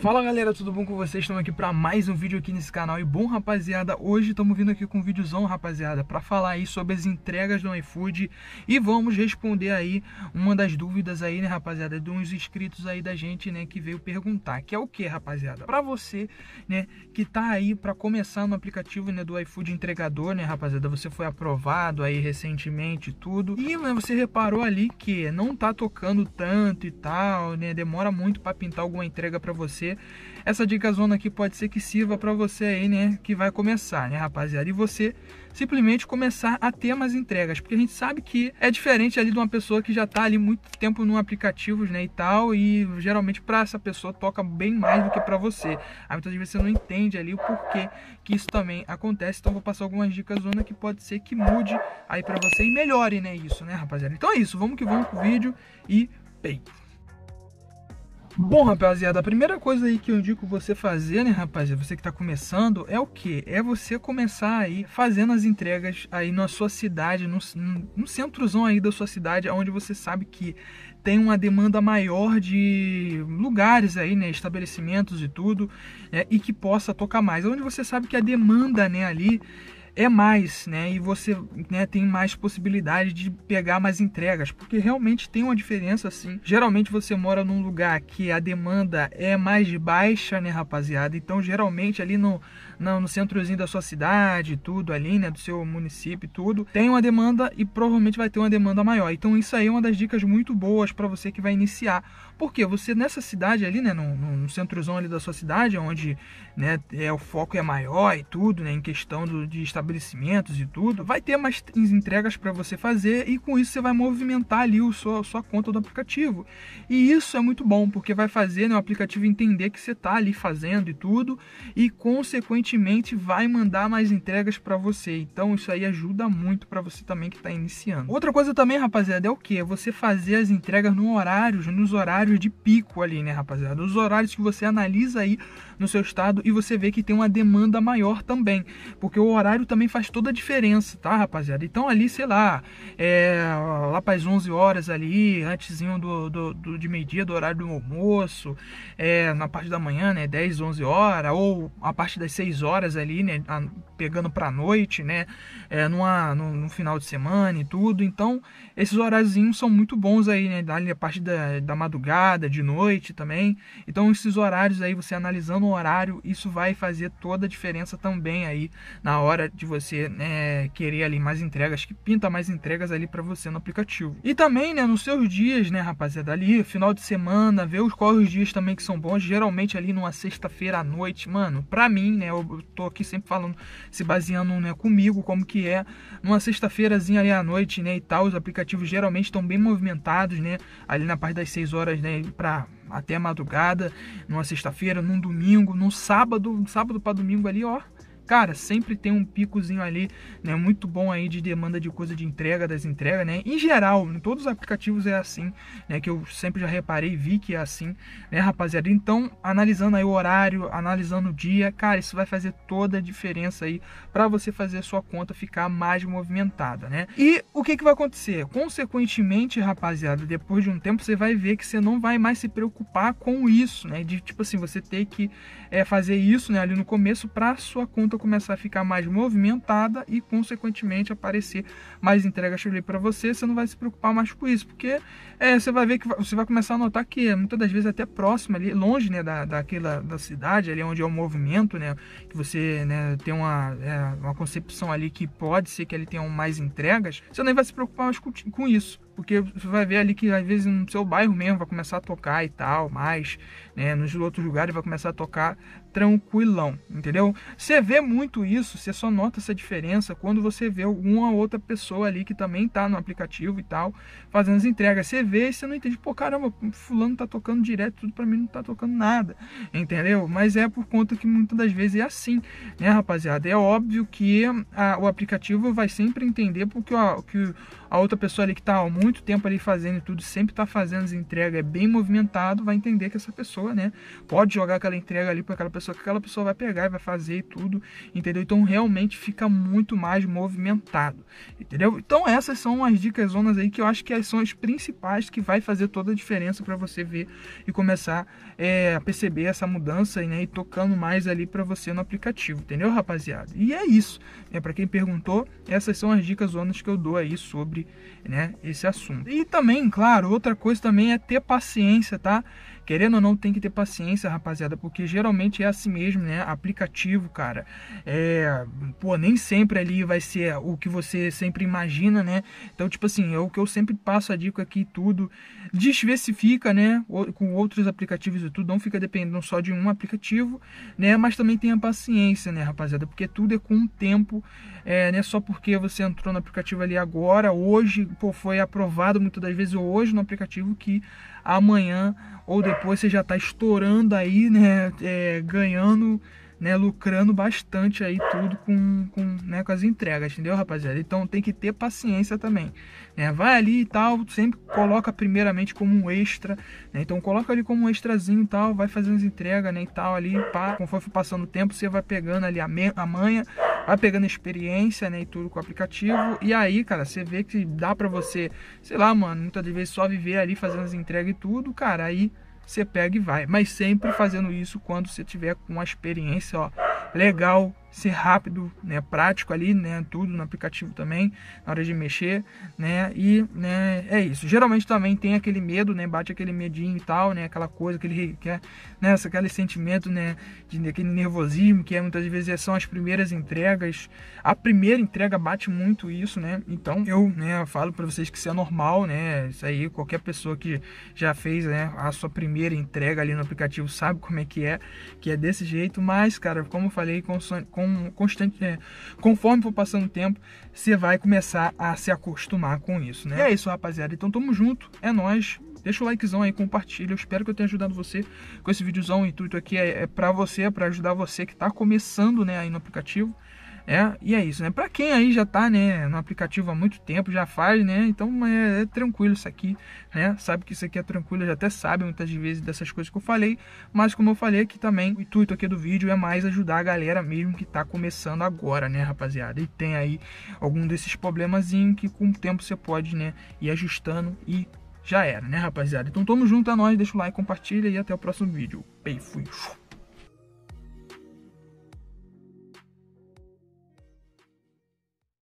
Fala galera, tudo bom com vocês? Estamos aqui para mais um vídeo aqui nesse canal E bom rapaziada, hoje estamos vindo aqui com um vídeozão rapaziada para falar aí sobre as entregas do iFood E vamos responder aí uma das dúvidas aí né rapaziada De uns inscritos aí da gente né que veio perguntar Que é o que rapaziada? Para você né que tá aí para começar no aplicativo né do iFood entregador né rapaziada Você foi aprovado aí recentemente tudo E né, você reparou ali que não tá tocando tanto e tal né Demora muito para pintar alguma entrega para você essa dica zona aqui pode ser que sirva para você aí, né, que vai começar, né, rapaziada? E você simplesmente começar a ter mais entregas, porque a gente sabe que é diferente ali de uma pessoa que já está ali muito tempo no aplicativos, né, e tal, e geralmente para essa pessoa toca bem mais do que para você. Aí muitas vezes você não entende ali o porquê que isso também acontece. Então vou passar algumas dicas zona que pode ser que mude aí para você e melhore, né, isso, né, rapaziada? Então é isso, vamos que vamos com o vídeo e peito. Bom, rapaziada, a primeira coisa aí que eu indico você fazer, né, rapaziada, você que está começando, é o que? É você começar aí fazendo as entregas aí na sua cidade, no, no centrozão aí da sua cidade, onde você sabe que tem uma demanda maior de lugares aí, né, estabelecimentos e tudo, né, e que possa tocar mais. Onde você sabe que a demanda, né, ali é mais, né? E você né, tem mais possibilidade de pegar mais entregas, porque realmente tem uma diferença assim. Geralmente você mora num lugar que a demanda é mais baixa, né, rapaziada? Então, geralmente ali no, no, no centrozinho da sua cidade, tudo ali, né, do seu município, tudo, tem uma demanda e provavelmente vai ter uma demanda maior. Então, isso aí é uma das dicas muito boas para você que vai iniciar. Porque você nessa cidade ali, né, no, no centrozão ali da sua cidade, onde, né, é o foco é maior e tudo, né, em questão do, de estabelecer estabelecimentos e tudo, vai ter mais entregas para você fazer e com isso você vai movimentar ali o sua, sua conta do aplicativo. E isso é muito bom, porque vai fazer né, o aplicativo entender que você está ali fazendo e tudo e, consequentemente, vai mandar mais entregas para você. Então, isso aí ajuda muito para você também que está iniciando. Outra coisa também, rapaziada, é o que? É você fazer as entregas no horários, nos horários de pico ali, né, rapaziada? Os horários que você analisa aí no seu estado e você vê que tem uma demanda maior também, porque o horário também também faz toda a diferença, tá, rapaziada? Então ali, sei lá, é, lá para as 11 horas ali, antezinho do, do, do de meio-dia, do horário do almoço, é, na parte da manhã, né, 10, 11 horas, ou a parte das 6 horas ali, né, a, pegando para noite, né, é, numa, no, no, final de semana e tudo. Então, esses horáriozinhos são muito bons aí, né, ali a parte da, da madrugada, de noite também. Então, esses horários aí, você analisando o horário, isso vai fazer toda a diferença também aí na hora de você né, querer ali mais entregas, que pinta mais entregas ali para você no aplicativo. E também, né, nos seus dias, né, rapaziada, ali, final de semana, ver os quais os dias também que são bons, geralmente ali numa sexta-feira à noite, mano, pra mim, né, eu tô aqui sempre falando, se baseando, né, comigo, como que é, numa sexta-feirazinha ali à noite, né, e tal, os aplicativos geralmente estão bem movimentados, né, ali na parte das 6 horas, né, pra até a madrugada, numa sexta-feira, num domingo, num sábado, sábado para domingo ali, ó, cara, sempre tem um picozinho ali, né, muito bom aí de demanda de coisa de entrega, das entregas, né? Em geral, em todos os aplicativos é assim, né, que eu sempre já reparei, vi que é assim, né, rapaziada? Então, analisando aí o horário, analisando o dia, cara, isso vai fazer toda a diferença aí para você fazer a sua conta ficar mais movimentada, né? E o que que vai acontecer? Consequentemente, rapaziada, depois de um tempo você vai ver que você não vai mais se preocupar com isso, né? De tipo assim, você ter que é, fazer isso, né, ali no começo para sua conta começar a ficar mais movimentada e, consequentemente, aparecer mais entregas ali para você, você não vai se preocupar mais com isso, porque é, você vai ver que você vai começar a notar que muitas das vezes até próximo ali, longe né, da, daquela da cidade, ali onde é o movimento, né? Que você né, tem uma, é, uma concepção ali que pode ser que ele tenha mais entregas, você nem vai se preocupar mais com, com isso porque você vai ver ali que às vezes no seu bairro mesmo vai começar a tocar e tal, mas né, nos outros lugares vai começar a tocar tranquilão, entendeu? Você vê muito isso, você só nota essa diferença quando você vê uma outra pessoa ali que também tá no aplicativo e tal, fazendo as entregas. Você vê e você não entende, pô, caramba, fulano tá tocando direto, tudo para mim não tá tocando nada, entendeu? Mas é por conta que muitas das vezes é assim, né, rapaziada? É óbvio que a, o aplicativo vai sempre entender porque a, que a outra pessoa ali que tá ao mundo muito tempo ali fazendo tudo, sempre está fazendo as entregas, é bem movimentado, vai entender que essa pessoa, né, pode jogar aquela entrega ali para aquela pessoa, que aquela pessoa vai pegar e vai fazer e tudo, entendeu? Então realmente fica muito mais movimentado, entendeu? Então essas são as dicas zonas aí que eu acho que são as principais que vai fazer toda a diferença para você ver e começar é, a perceber essa mudança né, e tocando mais ali para você no aplicativo, entendeu, rapaziada? E é isso, né? Para quem perguntou, essas são as dicas zonas que eu dou aí sobre, né, esse assunto assunto. E também, claro, outra coisa também é ter paciência, tá? Querendo ou não, tem que ter paciência, rapaziada, porque geralmente é assim mesmo, né? Aplicativo, cara. É, pô, nem sempre ali vai ser o que você sempre imagina, né? Então, tipo assim, é o que eu sempre passo a dica aqui tudo. Diversifica, né? Com outros aplicativos e tudo. Não fica dependendo só de um aplicativo, né? Mas também tenha paciência, né, rapaziada? Porque tudo é com o tempo, é, né? Só porque você entrou no aplicativo ali agora, hoje, pô, foi aprovado muitas das vezes, hoje no aplicativo que amanhã ou depois você já está estourando aí, né? É, ganhando, né? Lucrando bastante aí tudo com, com, né? com as entregas, entendeu, rapaziada? Então tem que ter paciência também, né? Vai ali e tal, sempre coloca primeiramente como um extra, né? Então coloca ali como um extrazinho e tal, vai fazendo as entregas, né? E tal ali, pá, conforme for passando o tempo, você vai pegando ali a, me a manha, vai tá pegando experiência, né, e tudo com o aplicativo. E aí, cara, você vê que dá para você, sei lá, mano, muitas vezes só viver ali fazendo as entregas e tudo, cara, aí você pega e vai. Mas sempre fazendo isso quando você tiver com uma experiência, ó, legal ser rápido, né, prático ali, né, tudo no aplicativo também, na hora de mexer, né, e, né, é isso. Geralmente também tem aquele medo, né, bate aquele medinho e tal, né, aquela coisa, aquele, que é, né, aquele sentimento, né, de, aquele nervosismo, que é muitas vezes é, são as primeiras entregas, a primeira entrega bate muito isso, né, então eu, né, falo para vocês que isso é normal, né, isso aí, qualquer pessoa que já fez, né, a sua primeira entrega ali no aplicativo sabe como é que é, que é desse jeito, mas, cara, como eu falei, com com constante, é, conforme for passando o tempo, você vai começar a se acostumar com isso, né? E é isso, rapaziada. Então tamo junto, é nós. Deixa o likezão aí, compartilha. Eu espero que eu tenha ajudado você com esse videozão. O intuito aqui é, é para você, para ajudar você que tá começando, né, aí no aplicativo. É, e é isso, né? Para quem aí já tá, né, no aplicativo há muito tempo, já faz, né? Então é, é, tranquilo isso aqui, né? Sabe que isso aqui é tranquilo, já até sabe muitas vezes dessas coisas que eu falei, mas como eu falei aqui também, o intuito aqui do vídeo é mais ajudar a galera mesmo que tá começando agora, né, rapaziada? E tem aí algum desses problemazinho que com o tempo você pode, né, ir ajustando e já era, né, rapaziada? Então tamo junto a é nós, deixa o like, compartilha e até o próximo vídeo. Bem, fui.